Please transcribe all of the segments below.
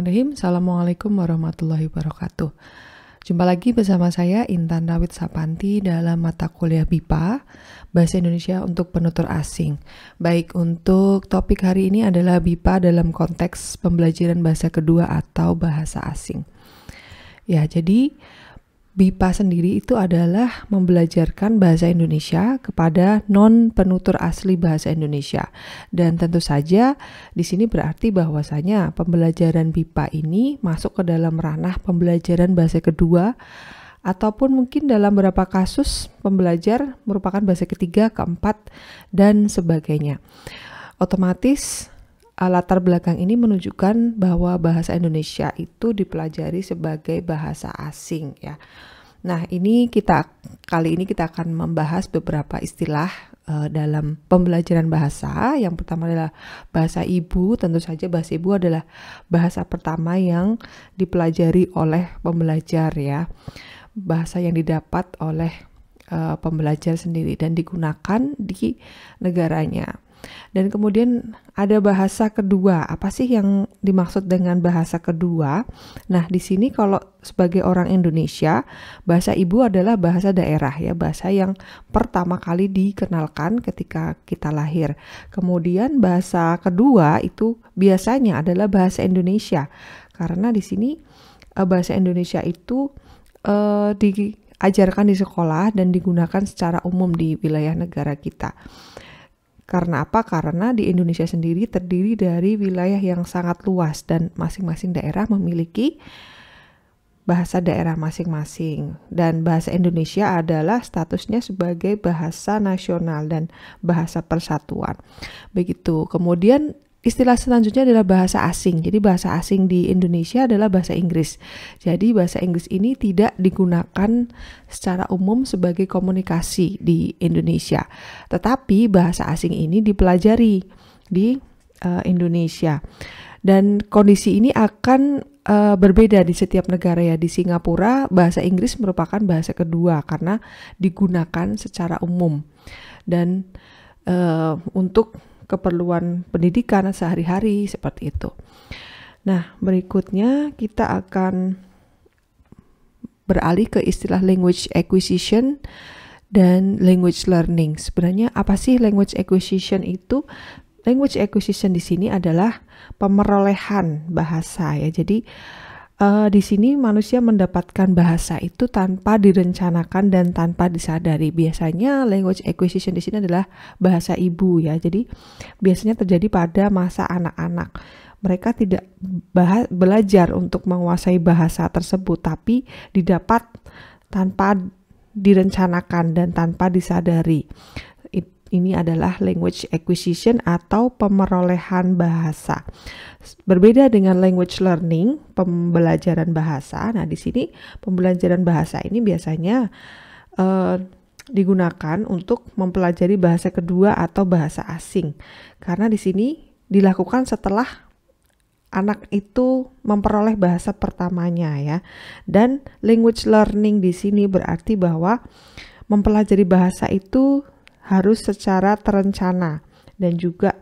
Bismillahirrahmanirrahim. Assalamualaikum warahmatullahi wabarakatuh. Jumpa lagi bersama saya Intan Rawit Sapanti dalam mata kuliah BIPA Bahasa Indonesia untuk penutur asing. Baik, untuk topik hari ini adalah BIPA dalam konteks pembelajaran bahasa kedua atau bahasa asing. Ya, jadi BIPA sendiri itu adalah membelajarkan bahasa Indonesia kepada non penutur asli bahasa Indonesia. Dan tentu saja di sini berarti bahwasanya pembelajaran BIPA ini masuk ke dalam ranah pembelajaran bahasa kedua ataupun mungkin dalam beberapa kasus pembelajar merupakan bahasa ketiga, keempat dan sebagainya. Otomatis Eh, latar belakang ini menunjukkan bahwa bahasa Indonesia itu dipelajari sebagai bahasa asing ya. Nah, ini kita kali ini kita akan membahas beberapa istilah uh, dalam pembelajaran bahasa. Yang pertama adalah bahasa ibu. Tentu saja bahasa ibu adalah bahasa pertama yang dipelajari oleh pembelajar ya. Bahasa yang didapat oleh uh, pembelajar sendiri dan digunakan di negaranya. Dan kemudian ada bahasa kedua. Apa sih yang dimaksud dengan bahasa kedua? Nah, di sini kalau sebagai orang Indonesia, bahasa ibu adalah bahasa daerah ya, bahasa yang pertama kali dikenalkan ketika kita lahir. Kemudian bahasa kedua itu biasanya adalah bahasa Indonesia. Karena di sini eh, bahasa Indonesia itu eh, diajarkan di sekolah dan digunakan secara umum di wilayah negara kita. Karena apa? Karena di Indonesia sendiri terdiri dari wilayah yang sangat luas dan masing-masing daerah memiliki bahasa daerah masing-masing. Dan bahasa Indonesia adalah statusnya sebagai bahasa nasional dan bahasa persatuan. Begitu. Kemudian istilah selanjutnya adalah bahasa asing. Jadi bahasa asing di Indonesia adalah bahasa Inggris. Jadi bahasa Inggris ini tidak digunakan secara umum sebagai komunikasi di Indonesia. Tetapi bahasa asing ini dipelajari di uh, Indonesia. Dan kondisi ini akan uh, berbeda di setiap negara ya. Di Singapura bahasa Inggris merupakan bahasa kedua karena digunakan secara umum. Dan uh, untuk keperluan pendidikan sehari-hari seperti itu. Nah, berikutnya kita akan beralih ke istilah language acquisition dan language learning. Sebenarnya apa sih language acquisition itu? Language acquisition di sini adalah pemerolehan bahasa ya. Jadi uh, di sini manusia mendapatkan bahasa itu tanpa direncanakan dan tanpa disadari. Biasanya language acquisition di sini adalah bahasa ibu ya. Jadi biasanya terjadi pada masa anak-anak. Mereka tidak belajar untuk menguasai bahasa tersebut, tapi didapat tanpa direncanakan dan tanpa disadari ini adalah language acquisition atau pemerolehan bahasa. Berbeda dengan language learning, pembelajaran bahasa. Nah, di sini pembelajaran bahasa ini biasanya uh, digunakan untuk mempelajari bahasa kedua atau bahasa asing. Karena di sini dilakukan setelah anak itu memperoleh bahasa pertamanya ya. Dan language learning di sini berarti bahwa mempelajari bahasa itu harus secara terencana dan juga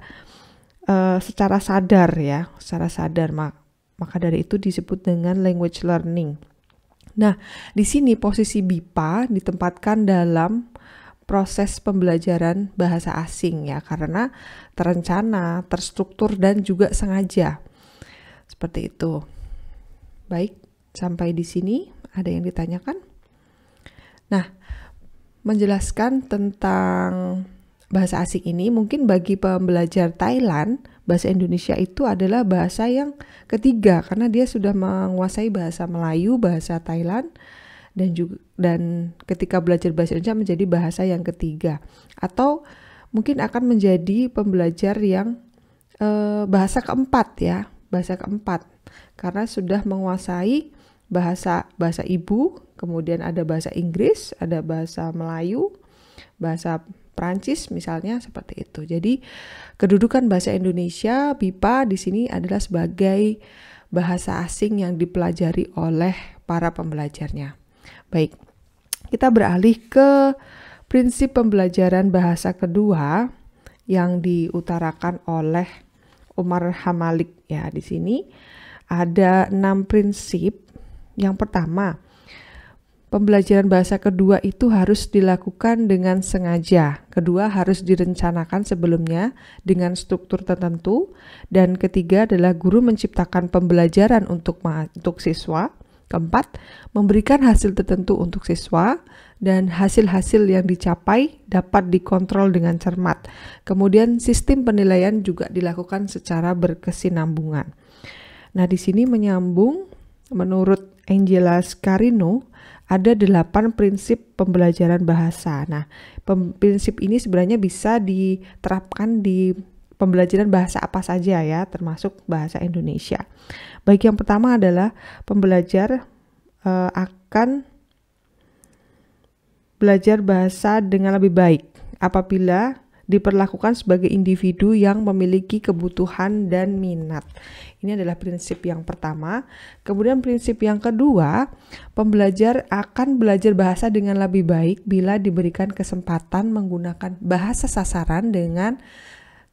uh, secara sadar ya, secara sadar mak maka dari itu disebut dengan language learning. Nah, di sini posisi BIPA ditempatkan dalam proses pembelajaran bahasa asing ya karena terencana, terstruktur dan juga sengaja. Seperti itu. Baik, sampai di sini ada yang ditanyakan? Nah, menjelaskan tentang bahasa asing ini mungkin bagi pembelajar Thailand bahasa Indonesia itu adalah bahasa yang ketiga karena dia sudah menguasai bahasa Melayu, bahasa Thailand dan juga dan ketika belajar bahasa Indonesia menjadi bahasa yang ketiga atau mungkin akan menjadi pembelajar yang e, bahasa keempat ya, bahasa keempat karena sudah menguasai bahasa bahasa ibu, kemudian ada bahasa Inggris, ada bahasa Melayu, bahasa Prancis misalnya seperti itu. Jadi kedudukan bahasa Indonesia BIPA di sini adalah sebagai bahasa asing yang dipelajari oleh para pembelajarnya. Baik. Kita beralih ke prinsip pembelajaran bahasa kedua yang diutarakan oleh Umar Hamalik ya di sini ada enam prinsip yang pertama, pembelajaran bahasa kedua itu harus dilakukan dengan sengaja. Kedua, harus direncanakan sebelumnya dengan struktur tertentu. Dan ketiga adalah guru menciptakan pembelajaran untuk, untuk siswa. Keempat, memberikan hasil tertentu untuk siswa dan hasil-hasil yang dicapai dapat dikontrol dengan cermat. Kemudian sistem penilaian juga dilakukan secara berkesinambungan. Nah, di sini menyambung menurut Angela Scarino ada delapan prinsip pembelajaran bahasa. Nah, pem- prinsip ini sebenarnya bisa diterapkan di pembelajaran bahasa apa saja ya, termasuk bahasa Indonesia. Baik yang pertama adalah pembelajar uh, akan belajar bahasa dengan lebih baik apabila diperlakukan sebagai individu yang memiliki kebutuhan dan minat. Ini adalah prinsip yang pertama. Kemudian prinsip yang kedua, pembelajar akan belajar bahasa dengan lebih baik bila diberikan kesempatan menggunakan bahasa sasaran dengan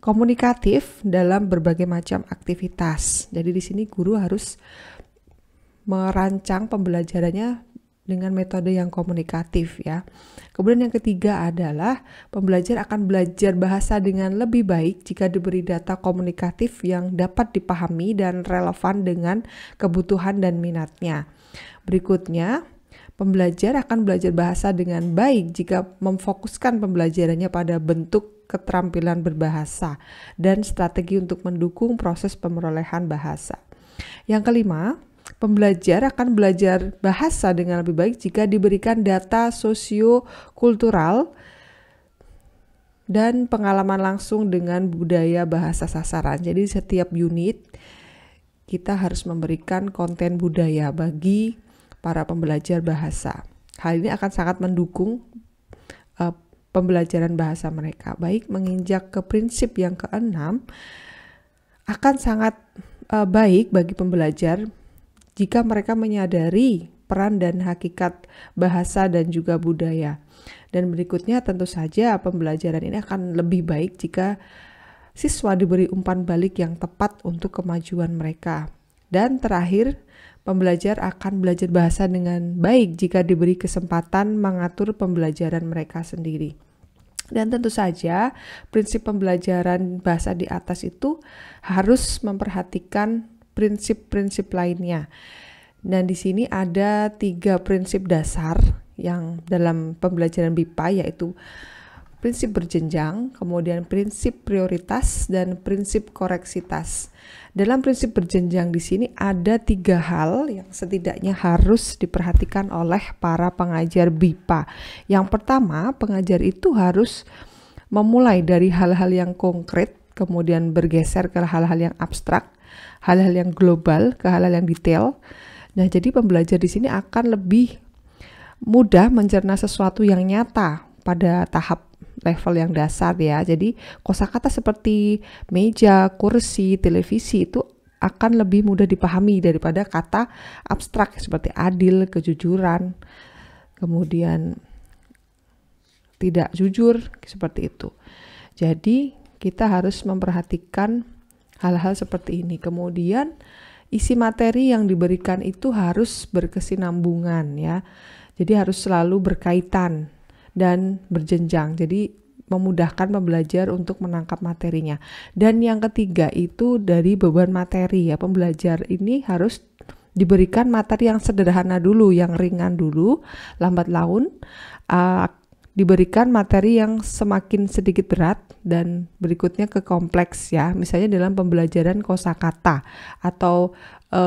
komunikatif dalam berbagai macam aktivitas. Jadi di sini guru harus merancang pembelajarannya dengan metode yang komunikatif ya. Kemudian yang ketiga adalah pembelajar akan belajar bahasa dengan lebih baik jika diberi data komunikatif yang dapat dipahami dan relevan dengan kebutuhan dan minatnya. Berikutnya, pembelajar akan belajar bahasa dengan baik jika memfokuskan pembelajarannya pada bentuk keterampilan berbahasa dan strategi untuk mendukung proses pemerolehan bahasa. Yang kelima, pembelajar akan belajar bahasa dengan lebih baik jika diberikan data sosio-kultural dan pengalaman langsung dengan budaya bahasa sasaran. Jadi setiap unit kita harus memberikan konten budaya bagi para pembelajar bahasa. Hal ini akan sangat mendukung uh, pembelajaran bahasa mereka. Baik menginjak ke prinsip yang keenam akan sangat uh, baik bagi pembelajar jika mereka menyadari peran dan hakikat bahasa dan juga budaya. Dan berikutnya tentu saja pembelajaran ini akan lebih baik jika siswa diberi umpan balik yang tepat untuk kemajuan mereka. Dan terakhir, pembelajar akan belajar bahasa dengan baik jika diberi kesempatan mengatur pembelajaran mereka sendiri. Dan tentu saja, prinsip pembelajaran bahasa di atas itu harus memperhatikan prinsip-prinsip lainnya. Dan di sini ada tiga prinsip dasar yang dalam pembelajaran BIPA yaitu prinsip berjenjang, kemudian prinsip prioritas, dan prinsip koreksitas. Dalam prinsip berjenjang di sini ada tiga hal yang setidaknya harus diperhatikan oleh para pengajar BIPA. Yang pertama, pengajar itu harus memulai dari hal-hal yang konkret, kemudian bergeser ke hal-hal yang abstrak, hal-hal yang global ke hal-hal yang detail. Nah, jadi pembelajar di sini akan lebih mudah mencerna sesuatu yang nyata pada tahap level yang dasar ya. Jadi kosakata seperti meja, kursi, televisi itu akan lebih mudah dipahami daripada kata abstrak seperti adil, kejujuran, kemudian tidak jujur seperti itu. Jadi kita harus memperhatikan hal-hal seperti ini. Kemudian isi materi yang diberikan itu harus berkesinambungan ya. Jadi harus selalu berkaitan dan berjenjang. Jadi memudahkan pembelajar untuk menangkap materinya. Dan yang ketiga itu dari beban materi ya. Pembelajar ini harus diberikan materi yang sederhana dulu, yang ringan dulu, lambat laun uh, diberikan materi yang semakin sedikit berat dan berikutnya ke kompleks ya. Misalnya dalam pembelajaran kosakata atau e,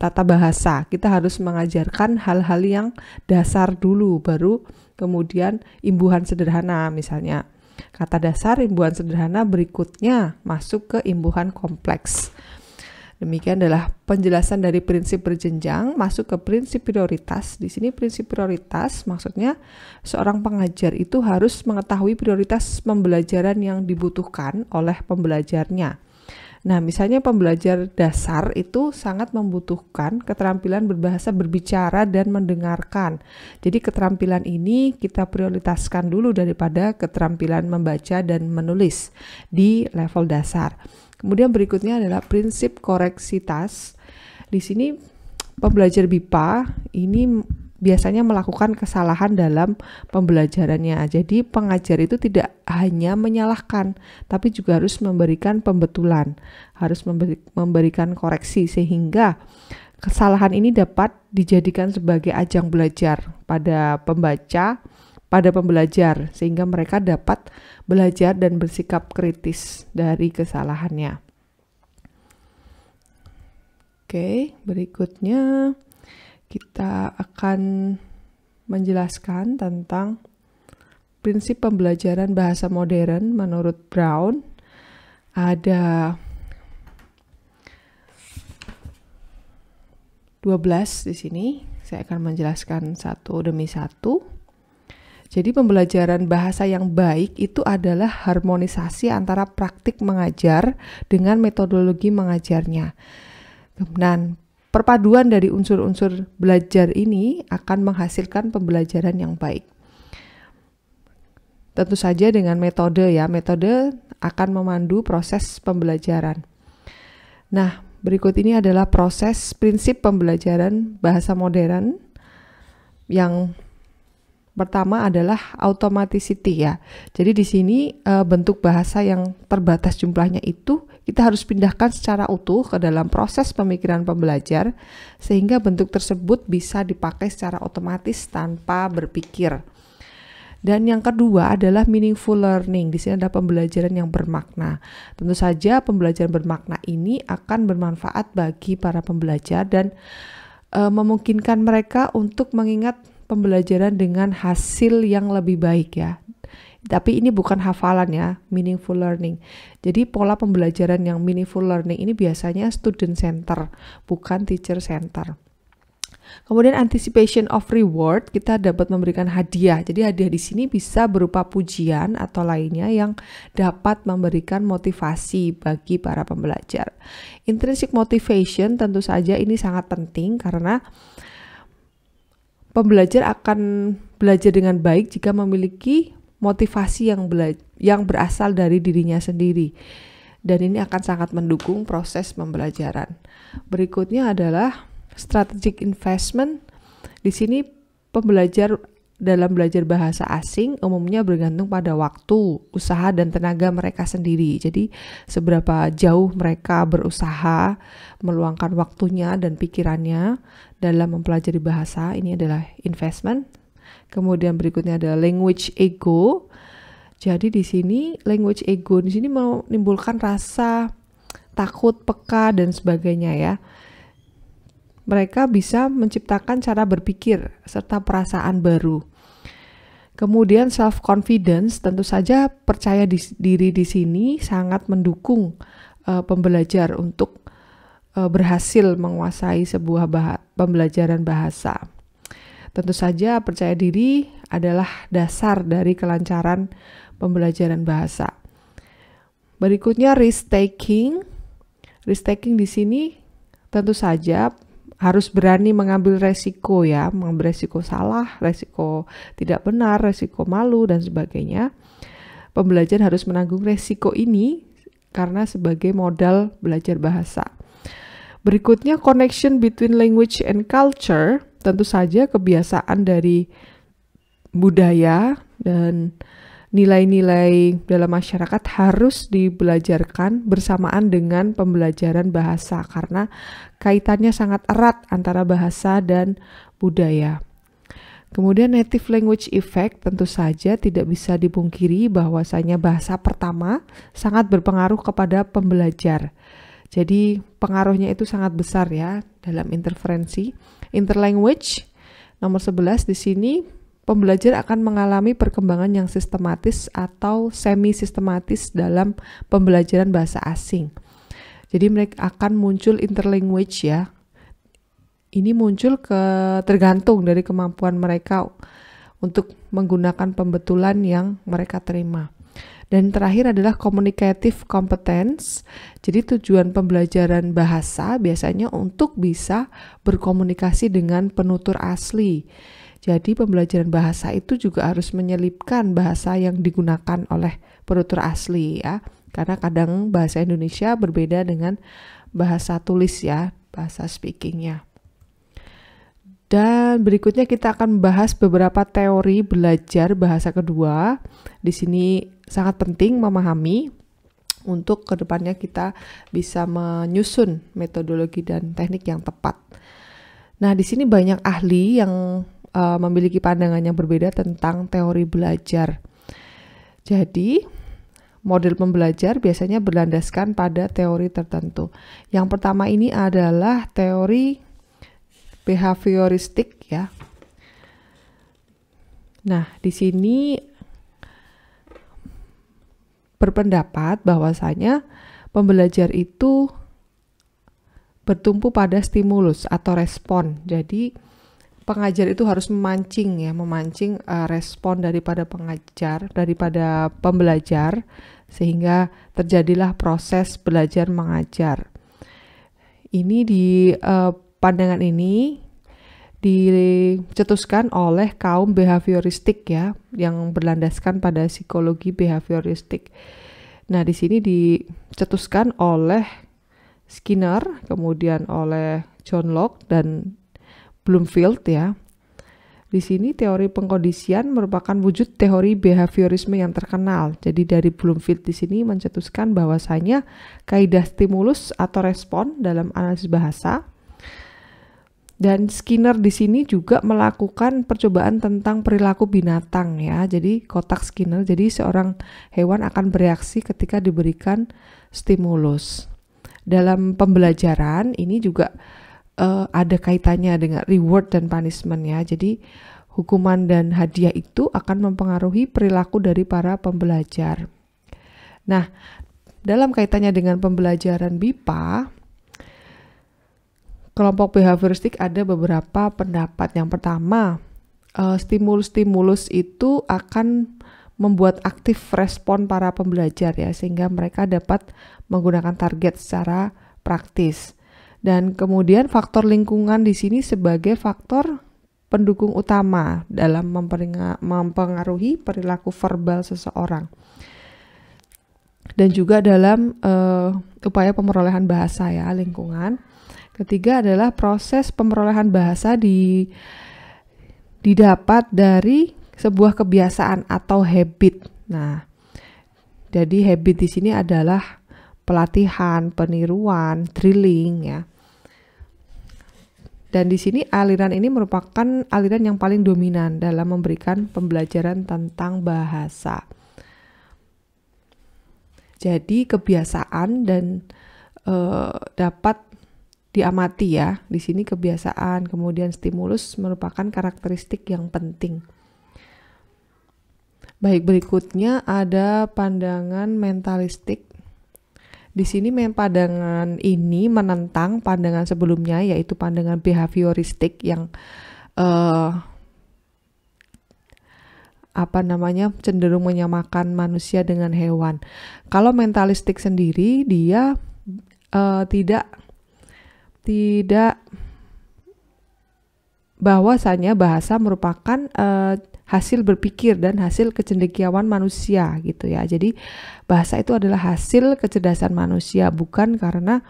tata bahasa, kita harus mengajarkan hal-hal yang dasar dulu baru kemudian imbuhan sederhana misalnya. Kata dasar, imbuhan sederhana berikutnya masuk ke imbuhan kompleks. Demikian adalah penjelasan dari prinsip berjenjang masuk ke prinsip prioritas. Di sini prinsip prioritas maksudnya seorang pengajar itu harus mengetahui prioritas pembelajaran yang dibutuhkan oleh pembelajarnya. Nah, misalnya pembelajar dasar itu sangat membutuhkan keterampilan berbahasa berbicara dan mendengarkan. Jadi keterampilan ini kita prioritaskan dulu daripada keterampilan membaca dan menulis di level dasar. Kemudian berikutnya adalah prinsip koreksitas. Di sini pembelajar BIPA ini biasanya melakukan kesalahan dalam pembelajarannya. Jadi pengajar itu tidak hanya menyalahkan, tapi juga harus memberikan pembetulan, harus memberikan koreksi sehingga kesalahan ini dapat dijadikan sebagai ajang belajar pada pembaca pada pembelajar sehingga mereka dapat belajar dan bersikap kritis dari kesalahannya. Oke, berikutnya kita akan menjelaskan tentang prinsip pembelajaran bahasa modern menurut Brown. Ada 12 di sini. Saya akan menjelaskan satu demi satu. Jadi pembelajaran bahasa yang baik itu adalah harmonisasi antara praktik mengajar dengan metodologi mengajarnya. Dan perpaduan dari unsur-unsur belajar ini akan menghasilkan pembelajaran yang baik. Tentu saja dengan metode ya, metode akan memandu proses pembelajaran. Nah, berikut ini adalah proses prinsip pembelajaran bahasa modern yang Pertama adalah automaticity ya. Jadi di sini e, bentuk bahasa yang terbatas jumlahnya itu kita harus pindahkan secara utuh ke dalam proses pemikiran pembelajar sehingga bentuk tersebut bisa dipakai secara otomatis tanpa berpikir. Dan yang kedua adalah meaningful learning. Di sini ada pembelajaran yang bermakna. Tentu saja pembelajaran bermakna ini akan bermanfaat bagi para pembelajar dan e, memungkinkan mereka untuk mengingat pembelajaran dengan hasil yang lebih baik ya. Tapi ini bukan hafalan ya, meaningful learning. Jadi pola pembelajaran yang meaningful learning ini biasanya student center, bukan teacher center. Kemudian anticipation of reward, kita dapat memberikan hadiah. Jadi hadiah di sini bisa berupa pujian atau lainnya yang dapat memberikan motivasi bagi para pembelajar. Intrinsic motivation tentu saja ini sangat penting karena Pembelajar akan belajar dengan baik jika memiliki motivasi yang yang berasal dari dirinya sendiri. Dan ini akan sangat mendukung proses pembelajaran. Berikutnya adalah strategic investment. Di sini pembelajar dalam belajar bahasa asing umumnya bergantung pada waktu, usaha, dan tenaga mereka sendiri. Jadi, seberapa jauh mereka berusaha meluangkan waktunya dan pikirannya dalam mempelajari bahasa, ini adalah investment. Kemudian berikutnya adalah language ego. Jadi di sini language ego di sini menimbulkan rasa takut, peka dan sebagainya ya mereka bisa menciptakan cara berpikir serta perasaan baru. Kemudian self confidence tentu saja percaya di, diri di sini sangat mendukung uh, pembelajar untuk uh, berhasil menguasai sebuah bah pembelajaran bahasa. Tentu saja percaya diri adalah dasar dari kelancaran pembelajaran bahasa. Berikutnya risk taking. Risk taking di sini tentu saja harus berani mengambil resiko ya, mengambil resiko salah, resiko tidak benar, resiko malu dan sebagainya. Pembelajar harus menanggung resiko ini karena sebagai modal belajar bahasa. Berikutnya connection between language and culture, tentu saja kebiasaan dari budaya dan nilai-nilai dalam masyarakat harus dibelajarkan bersamaan dengan pembelajaran bahasa karena kaitannya sangat erat antara bahasa dan budaya. Kemudian native language effect tentu saja tidak bisa dipungkiri bahwasanya bahasa pertama sangat berpengaruh kepada pembelajar. Jadi pengaruhnya itu sangat besar ya dalam interferensi. Interlanguage nomor 11 di sini pembelajar akan mengalami perkembangan yang sistematis atau semi-sistematis dalam pembelajaran bahasa asing. Jadi mereka akan muncul interlanguage ya. Ini muncul ke tergantung dari kemampuan mereka untuk menggunakan pembetulan yang mereka terima. Dan terakhir adalah communicative competence. Jadi tujuan pembelajaran bahasa biasanya untuk bisa berkomunikasi dengan penutur asli jadi pembelajaran bahasa itu juga harus menyelipkan bahasa yang digunakan oleh penutur asli ya. Karena kadang bahasa Indonesia berbeda dengan bahasa tulis ya, bahasa speakingnya. Dan berikutnya kita akan membahas beberapa teori belajar bahasa kedua. Di sini sangat penting memahami untuk kedepannya kita bisa menyusun metodologi dan teknik yang tepat. Nah, di sini banyak ahli yang uh, memiliki pandangan yang berbeda tentang teori belajar. Jadi, model pembelajar biasanya berlandaskan pada teori tertentu. Yang pertama ini adalah teori behavioristik ya. Nah, di sini berpendapat bahwasanya pembelajar itu bertumpu pada stimulus atau respon. Jadi, pengajar itu harus memancing ya, memancing uh, respon daripada pengajar, daripada pembelajar sehingga terjadilah proses belajar mengajar. Ini di uh, pandangan ini dicetuskan oleh kaum behavioristik ya, yang berlandaskan pada psikologi behavioristik. Nah, di sini dicetuskan oleh Skinner, kemudian oleh John Locke dan Bloomfield ya. Di sini teori pengkondisian merupakan wujud teori behaviorisme yang terkenal. Jadi dari Bloomfield di sini mencetuskan bahwasanya kaidah stimulus atau respon dalam analisis bahasa dan Skinner di sini juga melakukan percobaan tentang perilaku binatang ya. Jadi kotak Skinner, jadi seorang hewan akan bereaksi ketika diberikan stimulus. Dalam pembelajaran ini juga uh, ada kaitannya dengan reward dan punishment ya. Jadi hukuman dan hadiah itu akan mempengaruhi perilaku dari para pembelajar. Nah, dalam kaitannya dengan pembelajaran BIPA, kelompok behavioristik ada beberapa pendapat. Yang pertama, eh, stimulus-stimulus itu akan membuat aktif respon para pembelajar ya, sehingga mereka dapat menggunakan target secara praktis. Dan kemudian faktor lingkungan di sini sebagai faktor pendukung utama dalam mempengaruhi perilaku verbal seseorang. Dan juga dalam uh, upaya pemerolehan bahasa ya, lingkungan. Ketiga adalah proses pemerolehan bahasa di didapat dari sebuah kebiasaan atau habit. Nah, jadi habit di sini adalah pelatihan, peniruan, drilling ya. Dan di sini aliran ini merupakan aliran yang paling dominan dalam memberikan pembelajaran tentang bahasa. Jadi kebiasaan dan e, dapat diamati ya. Di sini kebiasaan, kemudian stimulus merupakan karakteristik yang penting. Baik, berikutnya ada pandangan mentalistik di sini memang pandangan ini menentang pandangan sebelumnya yaitu pandangan behavioristik yang uh, apa namanya cenderung menyamakan manusia dengan hewan. Kalau mentalistik sendiri dia uh, tidak tidak bahwasanya bahasa merupakan uh, hasil berpikir dan hasil kecendekiawan manusia gitu ya. Jadi bahasa itu adalah hasil kecerdasan manusia bukan karena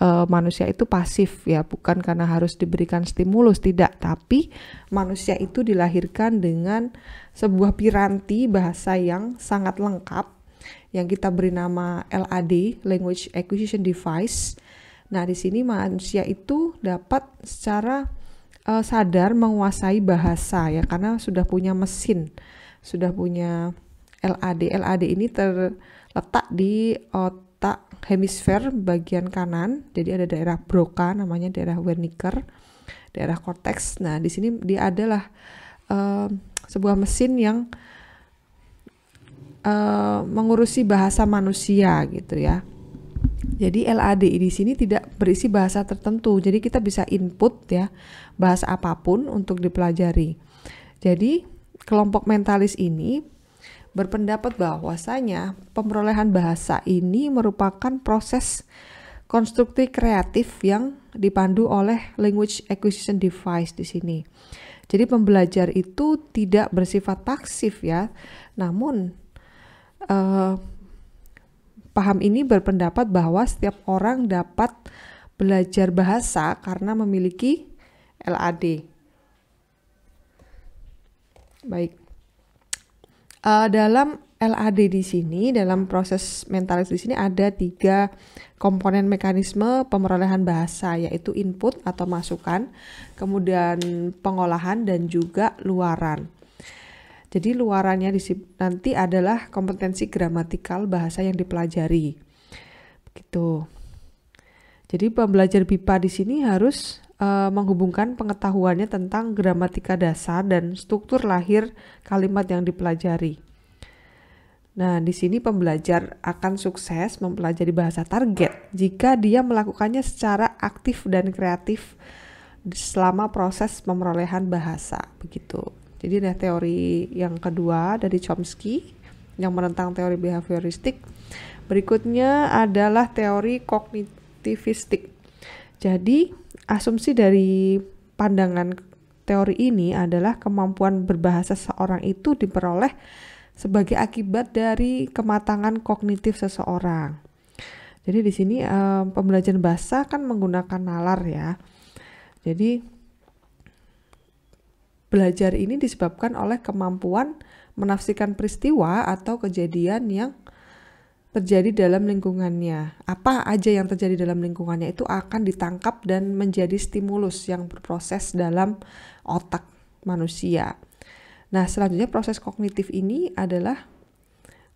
uh, manusia itu pasif ya, bukan karena harus diberikan stimulus tidak, tapi manusia itu dilahirkan dengan sebuah piranti bahasa yang sangat lengkap yang kita beri nama LAD (Language Acquisition Device). Nah, di sini manusia itu dapat secara uh, sadar menguasai bahasa ya karena sudah punya mesin, sudah punya LAD. LAD ini terletak di otak hemisfer bagian kanan. Jadi ada daerah Broca namanya daerah Wernicke, daerah korteks. Nah, di sini dia adalah uh, sebuah mesin yang uh, mengurusi bahasa manusia gitu ya. Jadi LAD di sini tidak berisi bahasa tertentu. Jadi kita bisa input ya bahas apapun untuk dipelajari. Jadi, kelompok mentalis ini berpendapat bahwasanya pemrolehan bahasa ini merupakan proses konstruktif kreatif yang dipandu oleh language acquisition device di sini. Jadi pembelajar itu tidak bersifat pasif ya, namun eh, paham ini berpendapat bahwa setiap orang dapat belajar bahasa karena memiliki LAD. Baik. Uh, dalam LAD di sini, dalam proses mentalis di sini ada tiga komponen mekanisme pemerolehan bahasa, yaitu input atau masukan, kemudian pengolahan, dan juga luaran. Jadi luarannya nanti adalah kompetensi gramatikal bahasa yang dipelajari. Begitu. Jadi pembelajar BIPA di sini harus Eh, menghubungkan pengetahuannya tentang gramatika dasar dan struktur lahir kalimat yang dipelajari. Nah, di sini pembelajar akan sukses mempelajari bahasa target jika dia melakukannya secara aktif dan kreatif selama proses pemerolehan bahasa. Begitu. Jadi nah teori yang kedua dari Chomsky yang menentang teori behavioristik. Berikutnya adalah teori kognitivistik. Jadi asumsi dari pandangan teori ini adalah kemampuan berbahasa seseorang itu diperoleh sebagai akibat dari kematangan kognitif seseorang. Jadi di sini um, pembelajaran bahasa kan menggunakan nalar ya. Jadi belajar ini disebabkan oleh kemampuan menafsirkan peristiwa atau kejadian yang terjadi dalam lingkungannya. Apa aja yang terjadi dalam lingkungannya itu akan ditangkap dan menjadi stimulus yang berproses dalam otak manusia. Nah, selanjutnya proses kognitif ini adalah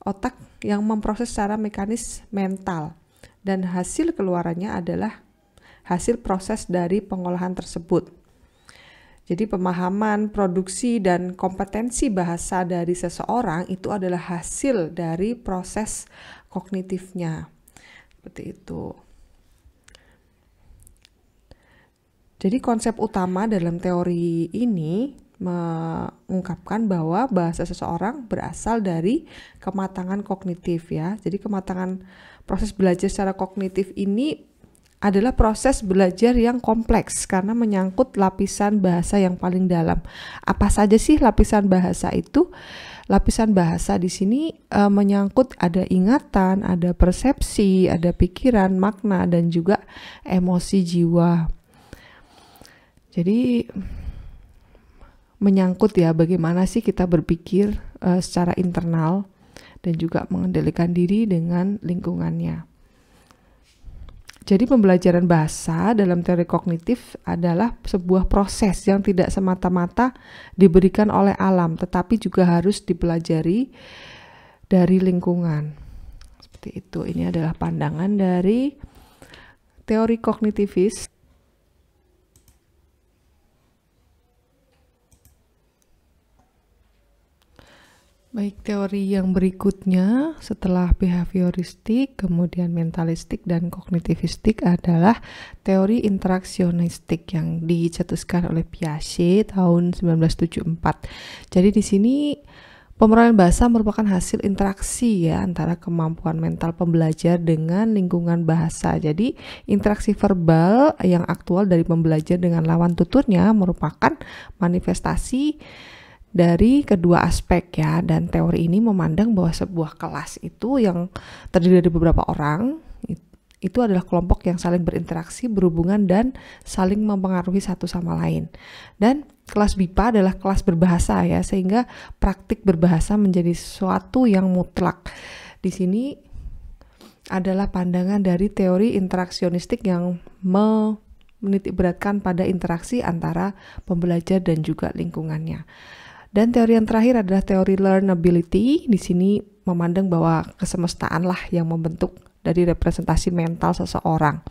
otak yang memproses secara mekanis mental dan hasil keluarannya adalah hasil proses dari pengolahan tersebut. Jadi pemahaman, produksi, dan kompetensi bahasa dari seseorang itu adalah hasil dari proses kognitifnya seperti itu. Jadi konsep utama dalam teori ini mengungkapkan bahwa bahasa seseorang berasal dari kematangan kognitif ya. Jadi kematangan proses belajar secara kognitif ini adalah proses belajar yang kompleks karena menyangkut lapisan bahasa yang paling dalam. Apa saja sih lapisan bahasa itu? Lapisan bahasa di sini e, menyangkut ada ingatan, ada persepsi, ada pikiran, makna, dan juga emosi jiwa. Jadi menyangkut ya bagaimana sih kita berpikir e, secara internal dan juga mengendalikan diri dengan lingkungannya. Jadi pembelajaran bahasa dalam teori kognitif adalah sebuah proses yang tidak semata-mata diberikan oleh alam, tetapi juga harus dipelajari dari lingkungan. Seperti itu. Ini adalah pandangan dari teori kognitivis Baik, teori yang berikutnya setelah behavioristik, kemudian mentalistik dan kognitivistik adalah teori interaksionistik yang dicetuskan oleh Piaget tahun 1974. Jadi di sini pemerolehan bahasa merupakan hasil interaksi ya antara kemampuan mental pembelajar dengan lingkungan bahasa. Jadi interaksi verbal yang aktual dari pembelajar dengan lawan tuturnya merupakan manifestasi dari kedua aspek ya dan teori ini memandang bahwa sebuah kelas itu yang terdiri dari beberapa orang itu adalah kelompok yang saling berinteraksi, berhubungan dan saling mempengaruhi satu sama lain. Dan kelas BIPA adalah kelas berbahasa ya sehingga praktik berbahasa menjadi sesuatu yang mutlak. Di sini adalah pandangan dari teori interaksionistik yang menitikberatkan pada interaksi antara pembelajar dan juga lingkungannya. Dan teori yang terakhir adalah teori learnability. Di sini memandang bahwa kesemestaanlah yang membentuk dari representasi mental seseorang.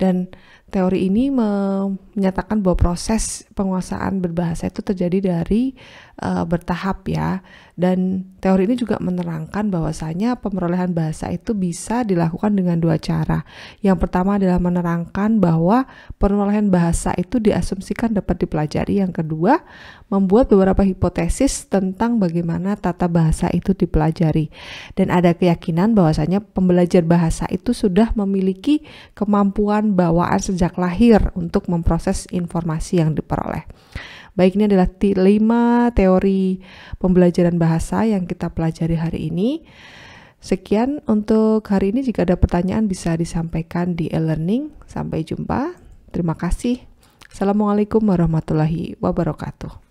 Dan Teori ini menyatakan bahwa proses penguasaan berbahasa itu terjadi dari uh, bertahap ya. Dan teori ini juga menerangkan bahwasanya pemerolehan bahasa itu bisa dilakukan dengan dua cara. Yang pertama adalah menerangkan bahwa pemerolehan bahasa itu diasumsikan dapat dipelajari. Yang kedua, membuat beberapa hipotesis tentang bagaimana tata bahasa itu dipelajari. Dan ada keyakinan bahwasanya pembelajar bahasa itu sudah memiliki kemampuan bawaan sejak sejak lahir untuk memproses informasi yang diperoleh. Baik ini adalah lima teori pembelajaran bahasa yang kita pelajari hari ini. Sekian untuk hari ini. Jika ada pertanyaan bisa disampaikan di e-learning. Sampai jumpa. Terima kasih. Assalamualaikum warahmatullahi wabarakatuh.